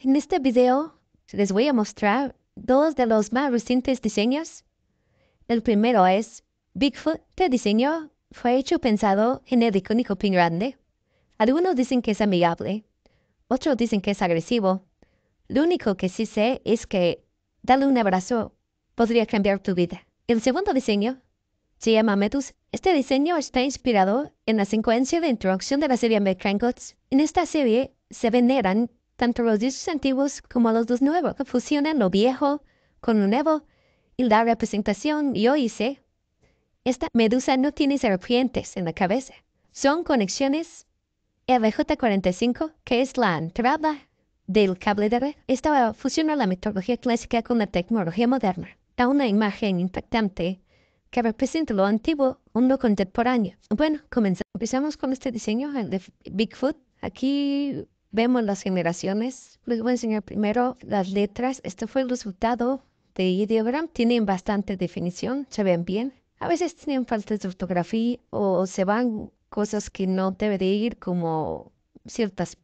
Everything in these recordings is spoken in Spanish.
En este video les voy a mostrar dos de los más recientes diseños. El primero es Bigfoot. Este diseño fue hecho pensado en el icónico pin grande. Algunos dicen que es amigable, otros dicen que es agresivo. Lo único que sí sé es que dale un abrazo podría cambiar tu vida. El segundo diseño se llama Metus. Este diseño está inspirado en la secuencia de introducción de la serie McCrankles. En esta serie se veneran tanto los discos antiguos como los dos nuevos, que fusionan lo viejo con lo nuevo y la representación yo hice. Esta medusa no tiene serpientes en la cabeza. Son conexiones RJ45, que es la entrada del cable de red. Esta fusiona la mitología clásica con la tecnología moderna. Da una imagen impactante que representa lo antiguo con lo contemporáneo. Bueno, comenzamos. Empezamos con este diseño de Bigfoot. Aquí vemos las generaciones. Les voy a enseñar primero las letras. Este fue el resultado de ideogram. Tienen bastante definición, se ven bien. A veces tienen faltas de ortografía o se van cosas que no deben ir, como ciertas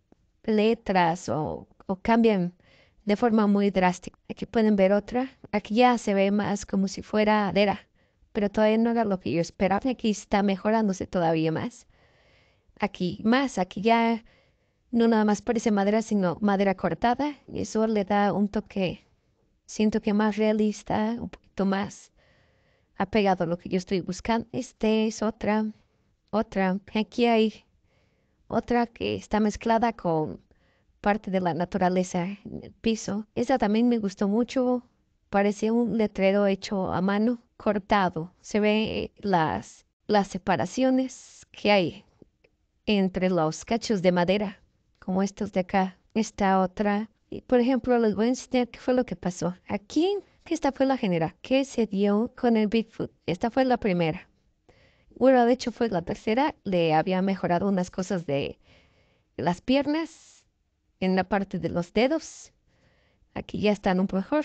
letras o, o cambian de forma muy drástica. Aquí pueden ver otra. Aquí ya se ve más como si fuera adera, pero todavía no era lo que yo esperaba. Aquí está mejorándose todavía más. Aquí más, aquí ya no nada más parece madera, sino madera cortada. Y eso le da un toque, siento que más realista, un poquito más apegado a lo que yo estoy buscando. Este es otra, otra. Aquí hay otra que está mezclada con parte de la naturaleza en el piso. esa también me gustó mucho. Parece un letrero hecho a mano, cortado. Se ven eh, las, las separaciones que hay entre los cachos de madera como estos de acá, esta otra. Y, por ejemplo, les voy a enseñar qué fue lo que pasó. Aquí, esta fue la general que se dio con el Bigfoot. Esta fue la primera. Bueno, de hecho fue la tercera. Le había mejorado unas cosas de las piernas, en la parte de los dedos. Aquí ya están un poco mejor.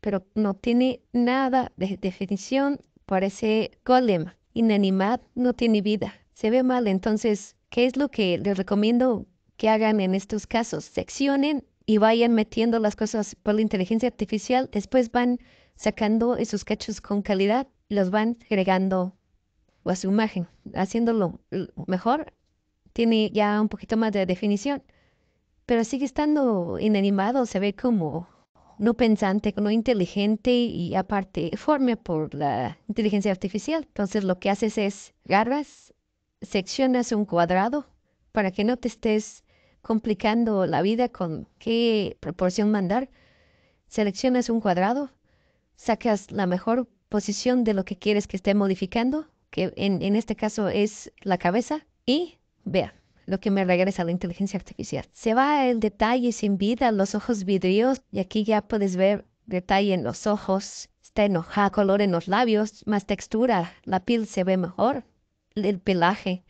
Pero no tiene nada de definición. Parece golem, inanimado, no tiene vida. Se ve mal. Entonces, ¿qué es lo que les recomiendo que hagan en estos casos, seccionen y vayan metiendo las cosas por la inteligencia artificial, después van sacando esos cachos con calidad los van agregando a su imagen, haciéndolo mejor, tiene ya un poquito más de definición, pero sigue estando inanimado, se ve como no pensante, no inteligente y aparte forma por la inteligencia artificial. Entonces lo que haces es agarras, seccionas un cuadrado para que no te estés complicando la vida con qué proporción mandar. Seleccionas un cuadrado, sacas la mejor posición de lo que quieres que esté modificando, que en, este caso es la cabeza, y vea lo que me regresa a la inteligencia artificial. Se va el detalle sin vida, los ojos vidrios, y aquí ya puedes ver detalle en los ojos, está enojada, color en los labios, más textura, la piel se ve mejor, el pelaje,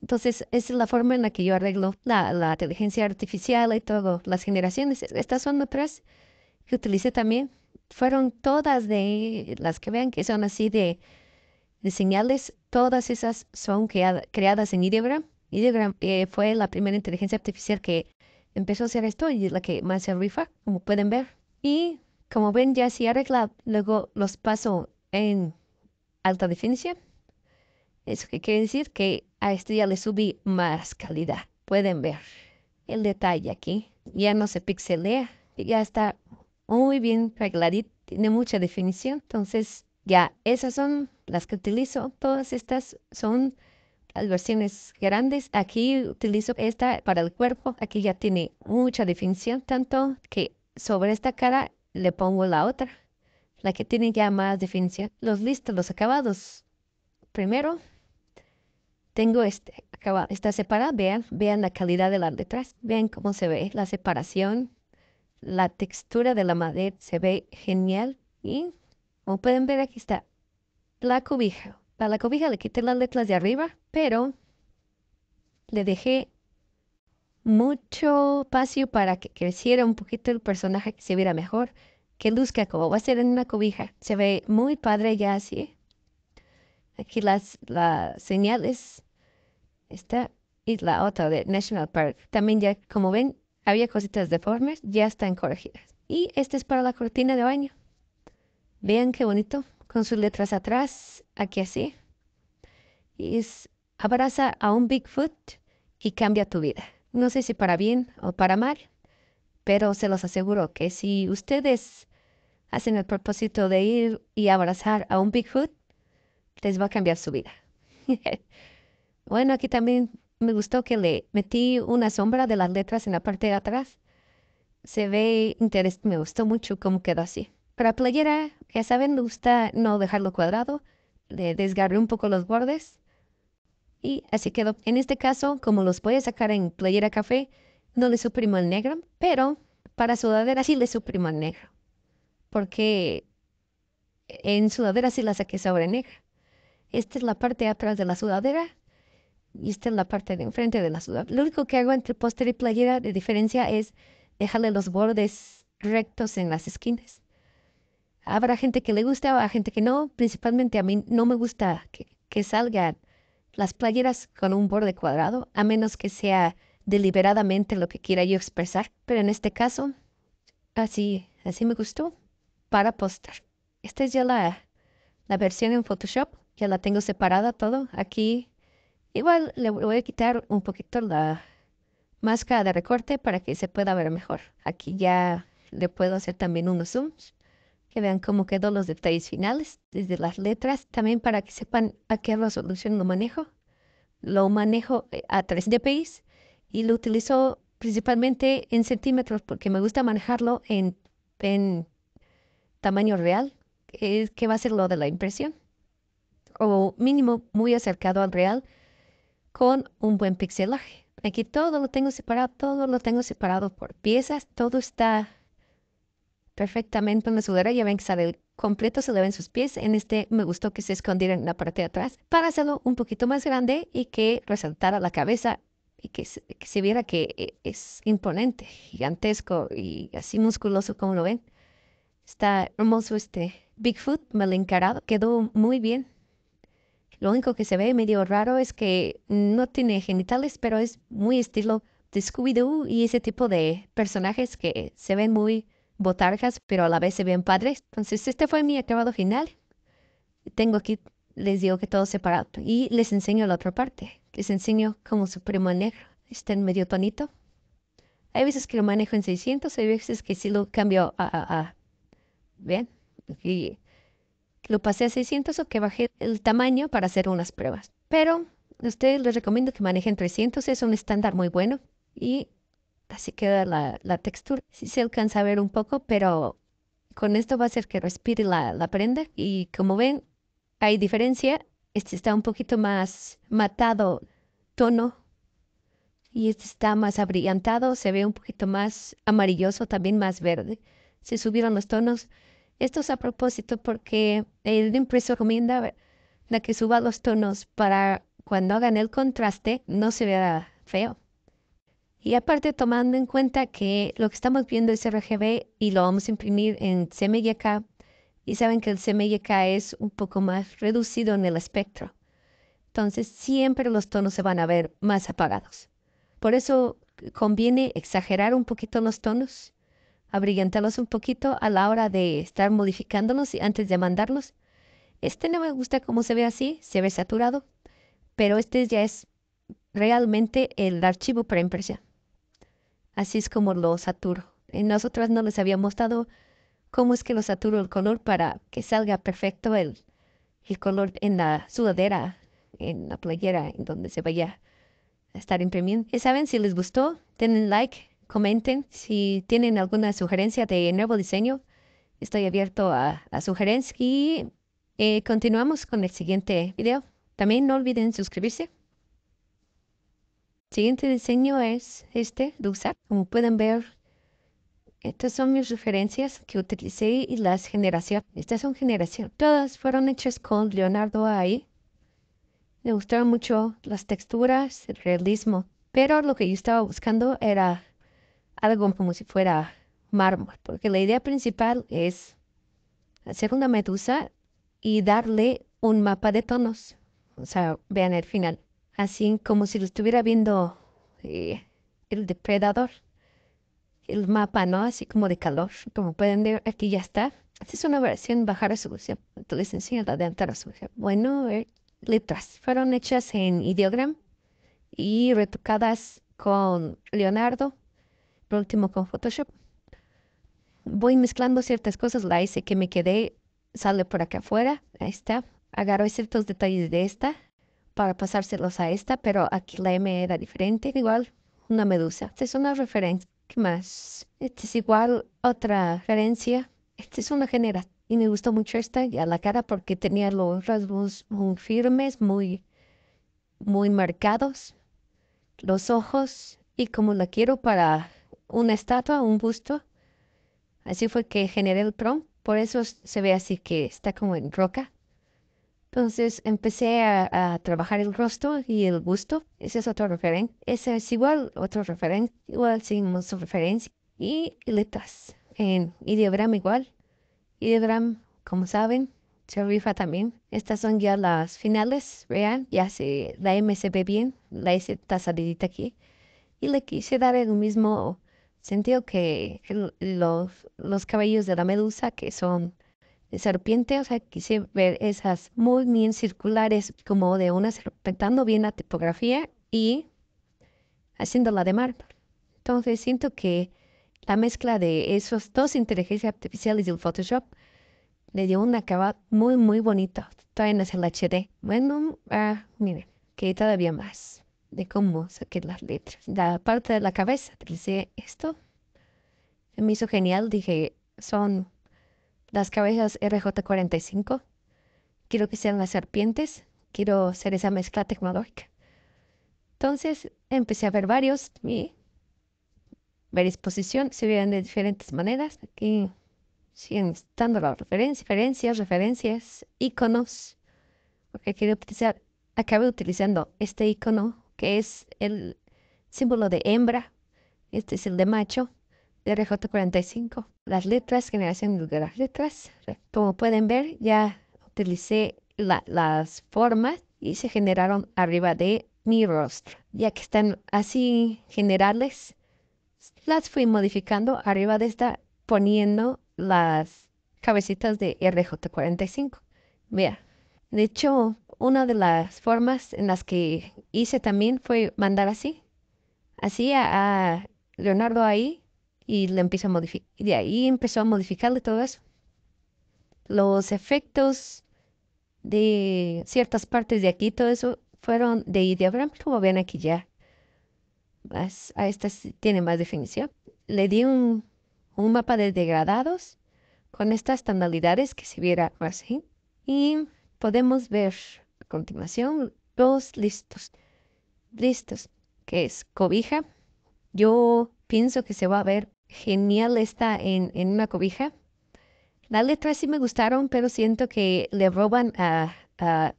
entonces, esa es la forma en la que yo arreglo la, inteligencia artificial y todo. Las generaciones, estas son otras que utilicé también. Fueron todas de las que vean que son así de, señales. Todas esas son creadas en Ideogram. Ideogram eh, fue la primera inteligencia artificial que empezó a hacer esto y es la que más se rifa, como pueden ver. Y como ven, ya se arregla, luego los paso en alta definición. Eso que quiere decir que a este ya le subí más calidad. Pueden ver el detalle aquí. Ya no se pixelea. Ya está muy bien arregladito. Tiene mucha definición. Entonces, ya esas son las que utilizo. Todas estas son las versiones grandes. Aquí utilizo esta para el cuerpo. Aquí ya tiene mucha definición. Tanto que sobre esta cara le pongo la otra. La que tiene ya más definición. Los listos, los acabados. Primero tengo este, acabado, está separada, vean, vean la calidad de las letras, vean cómo se ve la separación, la textura de la madera se ve genial y como pueden ver aquí está la cobija. Para la cobija le quité las letras de arriba, pero le dejé mucho espacio para que creciera un poquito el personaje, que se viera mejor, que luzca como va a ser en una cobija. Se ve muy padre ya así. Aquí las, las señales esta isla, la otra de National Park. También ya, como ven, había cositas deformes, ya están corregidas. Y esta es para la cortina de baño. Vean qué bonito, con sus letras atrás, aquí así. Y es, abraza a un Bigfoot y cambia tu vida. No sé si para bien o para mal, pero se los aseguro que si ustedes hacen el propósito de ir y abrazar a un Bigfoot, les va a cambiar su vida. Bueno, aquí también me gustó que le metí una sombra de las letras en la parte de atrás. Se ve interesante, me gustó mucho cómo quedó así. Para playera, ya saben, me gusta no dejarlo cuadrado. Le desgarré un poco los bordes. Y así quedó. En este caso, como los voy a sacar en playera café, no le suprimo el negro, pero para sudadera sí le suprimo el negro. Porque en sudadera sí la saqué sobre negro. Esta es la parte de atrás de la sudadera y esta en la parte de enfrente de la ciudad. Lo único que hago entre póster y playera de diferencia es dejarle los bordes rectos en las esquinas. Habrá gente que le gusta, a gente que no. Principalmente a mí no me gusta que, salgan las playeras con un borde cuadrado, a menos que sea deliberadamente lo que quiera yo expresar. Pero en este caso, así, así me gustó para póster. Esta es ya la, la versión en Photoshop. Ya la tengo separada todo. Aquí Igual le voy a quitar un poquito la máscara de recorte para que se pueda ver mejor. Aquí ya le puedo hacer también unos zooms, que vean cómo quedó los detalles finales, desde las letras, también para que sepan a qué resolución lo manejo. Lo manejo eh, a 3 dpi y lo utilizo principalmente en centímetros porque me gusta manejarlo en, en tamaño real, es, que va a ser lo de la impresión, o mínimo muy acercado al real con un buen pixelaje. Aquí todo lo tengo separado, todo lo tengo separado por piezas, todo está perfectamente en la sudadera. Ya ven que sale completo, se le ven sus pies. En este me gustó que se escondiera en la parte de atrás para hacerlo un poquito más grande y que resaltara la cabeza y que se, que se viera que eh, es imponente, gigantesco y así musculoso como lo ven. Está hermoso este Bigfoot, mal encarado, quedó muy bien. Lo único que se ve medio raro es que no tiene genitales, pero es muy estilo de Scooby-Doo y ese tipo de personajes que se ven muy botargas, pero a la vez se ven padres. Entonces, este fue mi acabado final. Tengo aquí, les digo que todo separado. Y les enseño la otra parte. Les enseño cómo su primo negro. Está en medio tonito. Hay veces que lo manejo en 600, hay veces que sí lo cambio a... a, a. ¿Ven? Aquí lo pasé a 600 o que bajé el tamaño para hacer unas pruebas. Pero a ustedes les recomiendo que manejen 300, es un estándar muy bueno y así queda la, textura. Sí se alcanza a ver un poco, pero con esto va a hacer que respire la, la prenda y como ven, hay diferencia. Este está un poquito más matado tono y este está más abrillantado, se ve un poquito más amarilloso, también más verde. Se subieron los tonos. Esto es a propósito porque el impresor recomienda la que suba los tonos para cuando hagan el contraste no se vea feo. Y aparte tomando en cuenta que lo que estamos viendo es RGB y lo vamos a imprimir en CMYK y saben que el CMYK es un poco más reducido en el espectro. Entonces siempre los tonos se van a ver más apagados. Por eso conviene exagerar un poquito los tonos abrillantarlos un poquito a la hora de estar modificándolos antes de mandarlos. Este no me gusta cómo se ve así, se ve saturado, pero este ya es realmente el archivo para impresión. Así es como lo saturo. Y nosotras no les había mostrado cómo es que lo saturo el color para que salga perfecto el, el color en la sudadera, en la playera, en donde se vaya a estar imprimiendo. Y saben, si les gustó, denle like, comenten si tienen alguna sugerencia de nuevo diseño. Estoy abierto a, a sugerencias y eh, continuamos con el siguiente video. También no olviden suscribirse. El siguiente diseño es este de usar. Como pueden ver, estas son mis referencias que utilicé y las generación. Estas son generación. Todas fueron hechas con Leonardo ahí. Me gustaron mucho las texturas, el realismo. Pero lo que yo estaba buscando era algo como si fuera mármol, porque la idea principal es hacer una medusa y darle un mapa de tonos. O sea, vean el final. Así como si lo estuviera viendo eh, el depredador. El mapa, ¿no? Así como de calor. Como pueden ver, aquí ya está. Esta es una versión baja resolución. Entonces enseño la de Bueno, letras fueron hechas en ideogram y retocadas con Leonardo por último, con Photoshop voy mezclando ciertas cosas. La S que me quedé sale por acá afuera. Ahí está. Agarro ciertos detalles de esta para pasárselos a esta, pero aquí la M era diferente. Igual, una medusa. Esta es una referencia. ¿Qué más? Esta es igual otra referencia. Esta es una genera. Y me gustó mucho esta, ya la cara, porque tenía los rasgos muy firmes, muy, muy marcados. Los ojos. Y como la quiero para una estatua, un busto. Así fue que generé el prom. Por eso se ve así que está como en roca. Entonces empecé a, trabajar el rostro y el busto. Ese es otro referente. Ese es igual otro referente. Igual seguimos su referencia. Y letras en ideogram igual. Ideogram, como saben, se rifa también. Estas son ya las finales. Vean, ya se, la M se ve bien. La S está salidita aquí. Y le quise dar el mismo sentido que los, cabellos de la medusa, que son de serpiente, o sea, quise ver esas muy bien circulares como de una respetando bien la tipografía y haciéndola de mar. Entonces siento que la mezcla de esos dos inteligencias artificiales y el Photoshop le dio un acabado muy, muy bonito. Todavía no es el HD. Bueno, ah, miren, que todavía más de cómo saqué las letras. La parte de la cabeza, pensé, esto me hizo genial. Dije, son las cabezas RJ45. Quiero que sean las serpientes. Quiero hacer esa mezcla tecnológica. Entonces empecé a ver varios y ver exposición. Se veían de diferentes maneras. Aquí siguen estando las referencias, referencias, referencias, iconos. Porque quiero utilizar, acabé utilizando este icono que es el símbolo de hembra, este es el de macho, RJ45. Las letras, generación de las letras. Como pueden ver, ya utilicé las formas y se generaron arriba de mi rostro. Ya que están así generales, las fui modificando arriba de esta poniendo las cabecitas de RJ45. Vea, de hecho, una de las formas en las que hice también fue mandar así, así a, Leonardo ahí y le empiezo a modificar. de ahí empezó a modificarle todo eso. Los efectos de ciertas partes de aquí, todo eso fueron de diagrama, como ven aquí ya. Más, a estas tiene más definición. Le di un, un mapa de degradados con estas tonalidades que se viera así. Y podemos ver continuación, dos listos. Listos, que es cobija. Yo pienso que se va a ver genial esta en, una cobija. Las letras sí me gustaron, pero siento que le roban a,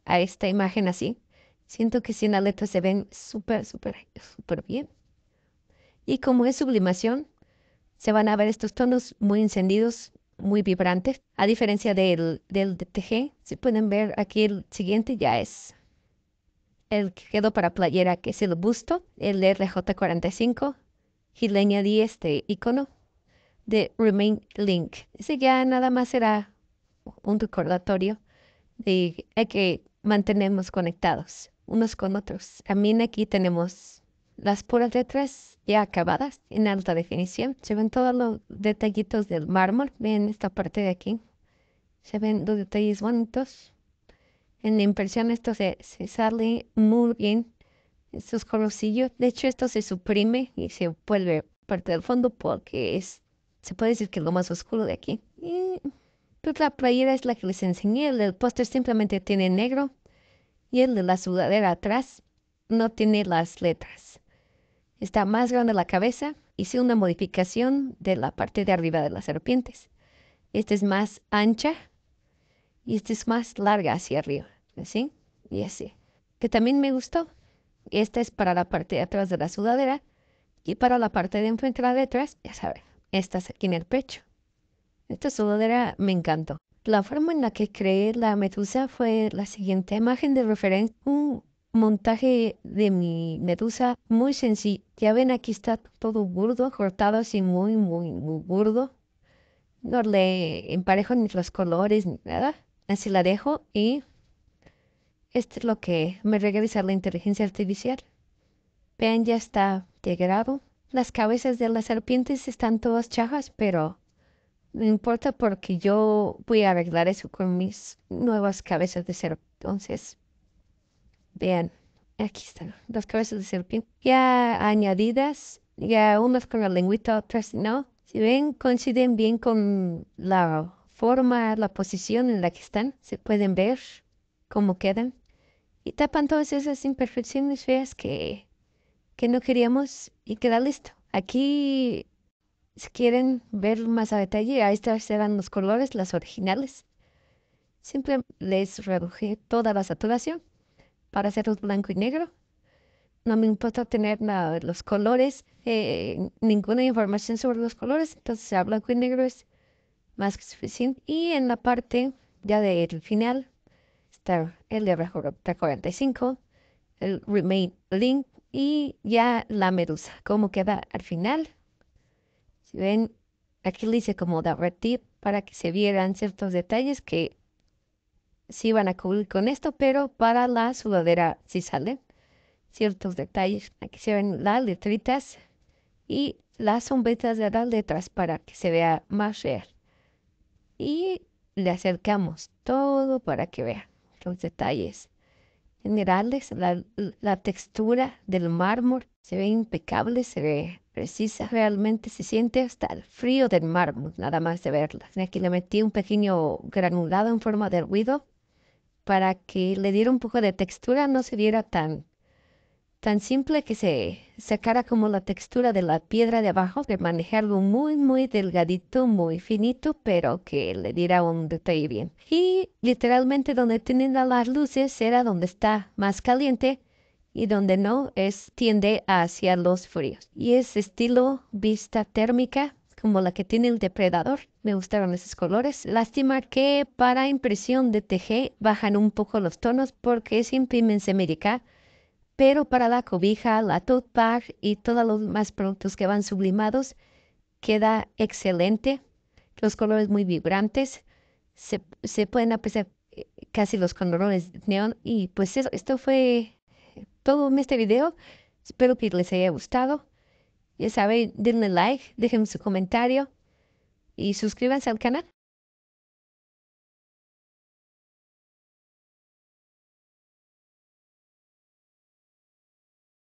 esta imagen así. Siento que si en la letra se ven súper, súper, súper bien. Y como es sublimación, se van a ver estos tonos muy encendidos, muy vibrantes, a diferencia del, del TG. Si pueden ver aquí el siguiente ya es el que quedó para playera, que es el busto, el RJ45, y le añadí este icono de Remain Link. Ese ya nada más será un recordatorio de eh, que mantenemos conectados unos con otros. También aquí tenemos las puras letras ya acabadas en alta definición. Se ven todos los detallitos del mármol. Ven esta parte de aquí. Se ven los detalles bonitos. En la impresión esto se, sale muy bien. Estos corosillos. De hecho, esto se suprime y se vuelve parte del fondo porque es, se puede decir que es lo más oscuro de aquí. Y, pues la playera es la que les enseñé. El del póster simplemente tiene negro. Y el de la sudadera atrás no tiene las letras está más grande la cabeza, hice una modificación de la parte de arriba de las serpientes. Esta es más ancha y esta es más larga hacia arriba, así y así, que también me gustó. Esta es para la parte de atrás de la sudadera y para la parte de enfrente de la ya saben, esta es aquí en el pecho. Esta sudadera me encantó. La forma en la que creé la medusa fue la siguiente imagen de referencia, montaje de mi medusa muy sencillo. Ya ven, aquí está todo burdo, cortado así muy, muy, muy burdo. No le emparejo ni los colores ni nada. Así la dejo y esto es lo que me regresa la inteligencia artificial. Vean, ya está integrado. Las cabezas de las serpientes están todas chajas, pero no importa porque yo voy a arreglar eso con mis nuevas cabezas de serpiente. Entonces, Bien, aquí están las cabezas de serpiente ya añadidas, ya unas con la lengüita, otras no. Si ven, coinciden bien con la forma, la posición en la que están. Se pueden ver cómo quedan. Y tapan todas esas imperfecciones feas que, no queríamos y queda listo. Aquí, si quieren ver más a detalle, ahí serán los colores, las originales. Siempre les reduje toda la saturación para hacerlos blanco y negro. No me importa tener nada de los colores, eh, ninguna información sobre los colores, entonces ya blanco y negro es más que suficiente. Y en la parte ya del final está el R45, el Remain Link y ya la medusa, cómo queda al final. Si ven, aquí le hice como tip para que se vieran ciertos detalles que sí van a cubrir con esto, pero para la sudadera sí salen ciertos detalles. Aquí se ven las letritas y las sombritas de las letras para que se vea más real. Y le acercamos todo para que vea los detalles generales. La, la textura del mármol se ve impecable, se ve precisa realmente, se siente hasta el frío del mármol, nada más de verla. Aquí le metí un pequeño granulado en forma de ruido para que le diera un poco de textura, no se viera tan, tan simple que se sacara como la textura de la piedra de abajo, de manejarlo muy, muy delgadito, muy finito, pero que le diera un detalle bien. Y literalmente donde tienen las luces era donde está más caliente y donde no es tiende hacia los fríos. Y es estilo vista térmica como la que tiene el depredador. Me gustaron esos colores. Lástima que para impresión de TG bajan un poco los tonos porque es imprimen médica. pero para la cobija, la tote bag y todos los más productos que van sublimados queda excelente. Los colores muy vibrantes. Se, pueden apreciar eh, casi los colores neón. Y pues eso, esto fue todo en este video. Espero que les haya gustado. Ya saben, denle like, dejen su comentario y suscríbanse al canal.